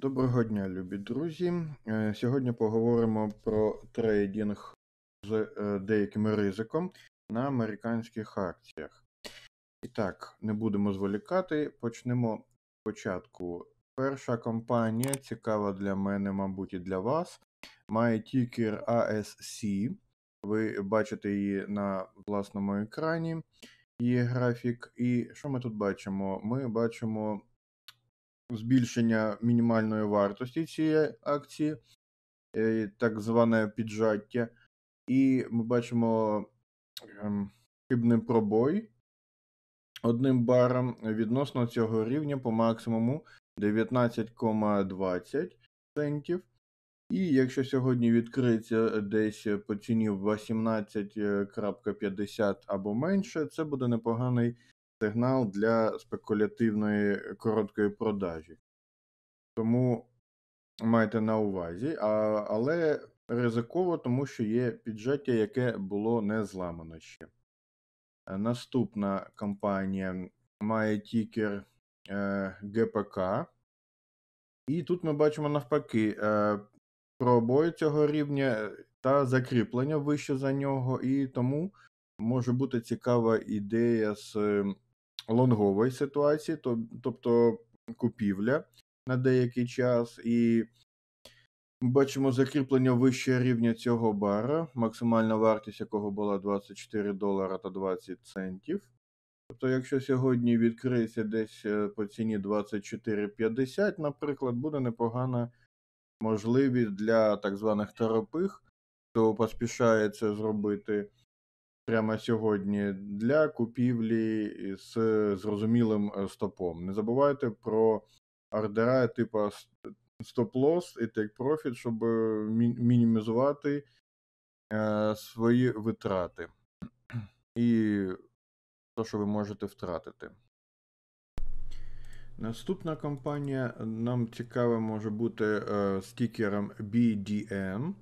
Доброго дня, любі друзі. Е, сьогодні поговоримо про трейдинг з е, деяким ризиком на американських акціях. І так, не будемо зволікати. Почнемо спочатку. Перша компанія, цікава для мене, мабуть, і для вас, має тікер ASC. Ви бачите її на власному екрані, її графік. І що ми тут бачимо? Ми бачимо збільшення мінімальної вартості цієї акції, е, так зване піджаття. І ми бачимо ем, хибний пробой одним баром відносно цього рівня по максимуму 19,20 центів. І якщо сьогодні відкриється десь по ціні 18,50 е, або менше, це буде непоганий сигнал для спекулятивної е, короткої продажі. Тому майте на увазі, а, але ризиково, тому що є піджаття, яке було не зламано ще. Е, наступна компанія має тікер е, ГПК. І тут ми бачимо навпаки е, пробої цього рівня е, та закріплення вище за нього, і тому може бути цікава ідея з лонгової ситуації, тобто купівля на деякий час. І бачимо закріплення вищого рівня цього бара, максимальна вартість якого була 24 долара та 20 центів. Тобто, якщо сьогодні відкриється десь е, по ціні 24,50, наприклад, буде непогана можливість для так званих торопих, хто поспішає це зробити прямо сьогодні для купівлі з е, зрозумілим е, стопом. Не забувайте про ордера типу стоп loss і Take Profit, щоб е, мінімізувати свої витрати і те, що ви можете втратити. Наступна компанія нам цікава може бути е, стікером BDM.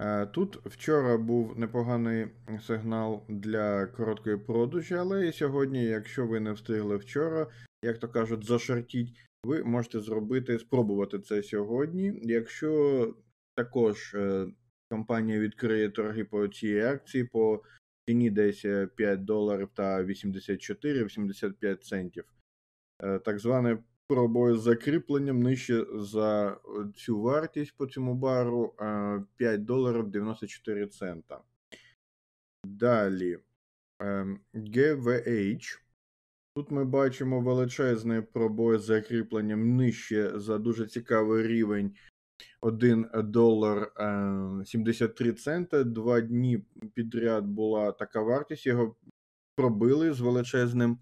Е, тут вчора був непоганий сигнал для короткої продажі, але і сьогодні, якщо ви не встигли вчора, як то кажуть, зашартіть, ви можете зробити, спробувати це сьогодні. Якщо також е, компанія відкриє торги по цій акції, по ціні десь 5 е, доларів та 84-85 центів, так зване Пробую з закріпленням нижче за е, цю вартість по цьому бару 5 е, доларів 94 цента. Далі GVH. Ем, Тут ми бачимо величезний пробой з закріпленням нижче за дуже цікавий рівень 1 долар 73 е, цента. Два дні підряд була така вартість. Його пробили з величезним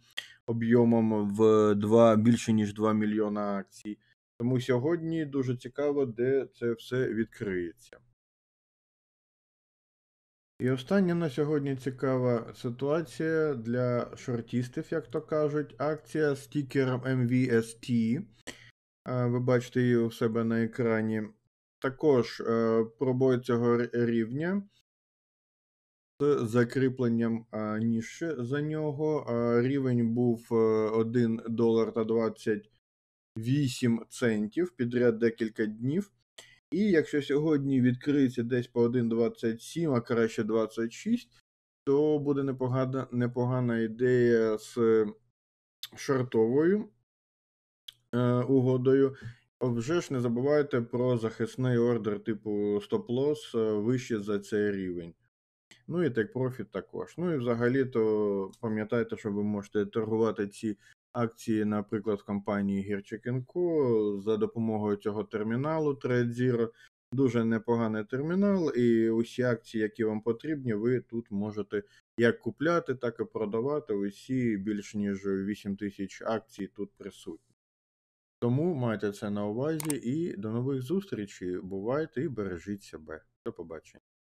об'ємом в 2, більше ніж 2 мільйона акцій. Тому сьогодні дуже цікаво, де це все відкриється. І остання на сьогодні цікава ситуація для шортістів, як то кажуть, акція з тікером MVST. Ви бачите її у себе на екрані. Також е, пробой цього рівня з закріпленням ніж за нього. а Рівень був 1 е, долар та 28 центів підряд декілька днів. І якщо сьогодні відкриється десь по 1,27, а краще 26, то буде непогана непогана ідея з шортовою е, угодою. Вже ж не забувайте про захисний ордер типу стоп-лосс е, вище за цей рівень. Ну і TechProfit також. Ну і взагалі то пам'ятайте, що ви можете торгувати ці акції, наприклад, в компанії Гірчикінко за допомогою цього терміналу TradeZero. Дуже непоганий термінал, і усі акції, які вам потрібні, ви тут можете як купляти, так і продавати. Усі більш ніж 8 тисяч акцій тут присутні. Тому майте це на увазі і до нових зустрічей. Бувайте і бережіть себе. До побачення.